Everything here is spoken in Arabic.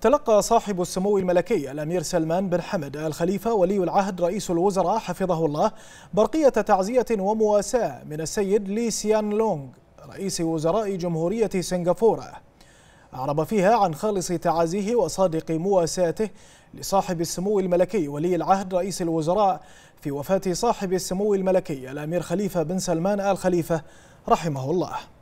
تلقى صاحب السمو الملكي الأمير سلمان بن حمد الخليفة ولي العهد رئيس الوزراء حفظه الله برقية تعزية ومواساة من السيد لي سيان لونغ رئيس وزراء جمهورية سنغافورة أعرب فيها عن خالص تعازيه وصادق مواساته لصاحب السمو الملكي ولي العهد رئيس الوزراء في وفاة صاحب السمو الملكي الأمير خليفة بن سلمان آل خليفة رحمه الله